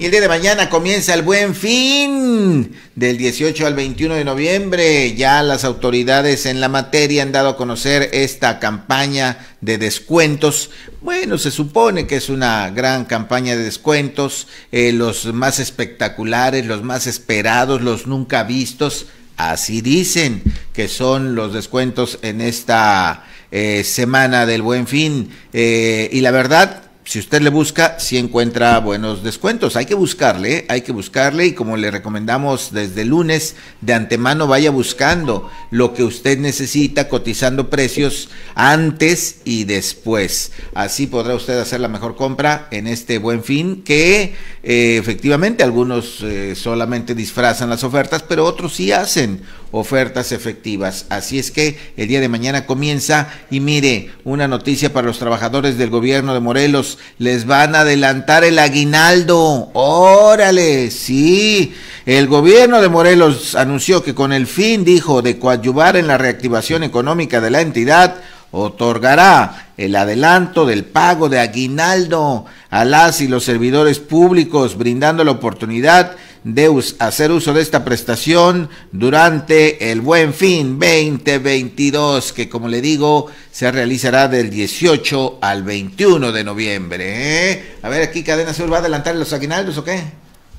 Y el día de mañana comienza el buen fin del 18 al 21 de noviembre. Ya las autoridades en la materia han dado a conocer esta campaña de descuentos. Bueno, se supone que es una gran campaña de descuentos. Eh, los más espectaculares, los más esperados, los nunca vistos. Así dicen que son los descuentos en esta eh, semana del buen fin. Eh, y la verdad, si usted le busca, sí encuentra buenos descuentos. Hay que buscarle, hay que buscarle y como le recomendamos desde el lunes, de antemano vaya buscando lo que usted necesita, cotizando precios antes y después. Así podrá usted hacer la mejor compra en este buen fin que eh, efectivamente algunos eh, solamente disfrazan las ofertas, pero otros sí hacen ofertas efectivas. Así es que el día de mañana comienza y mire, una noticia para los trabajadores del gobierno de Morelos les van a adelantar el aguinaldo. Órale, sí. El gobierno de Morelos anunció que con el fin, dijo, de coadyuvar en la reactivación económica de la entidad, otorgará el adelanto del pago de aguinaldo a las y los servidores públicos, brindando la oportunidad de hacer uso de esta prestación durante el Buen Fin 2022, que como le digo, se realizará del 18 al 21 de noviembre. ¿eh? A ver, aquí Cadena Sur va a adelantar los aguinaldos o qué?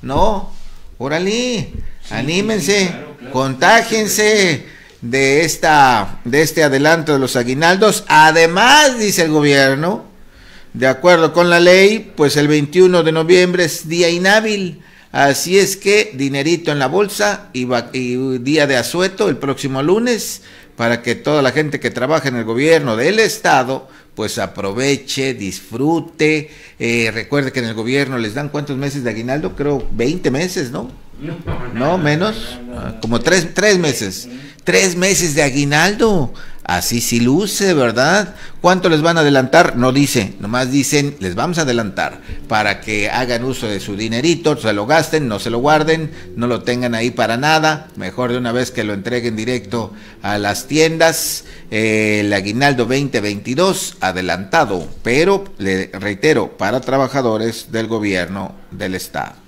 No, por ahí, anímense, contágense de esta de este adelanto de los aguinaldos. Además, dice el gobierno, de acuerdo con la ley, pues el 21 de noviembre es día inhábil Así es que dinerito en la bolsa y, día de asueto el próximo lunes para que toda la gente que trabaja en el gobierno del Estado pues aproveche, disfrute. Eh, recuerde que en el gobierno les dan cuántos meses de aguinaldo, creo 20 meses, ¿no? No, menos, ah, como tres, tres meses. Tres meses de aguinaldo. Así sí luce, ¿verdad? ¿Cuánto les van a adelantar? No dice, nomás dicen, les vamos a adelantar para que hagan uso de su dinerito, se lo gasten, no se lo guarden, no lo tengan ahí para nada. Mejor de una vez que lo entreguen directo a las tiendas. Eh, el aguinaldo 2022 adelantado, pero le reitero, para trabajadores del gobierno del Estado.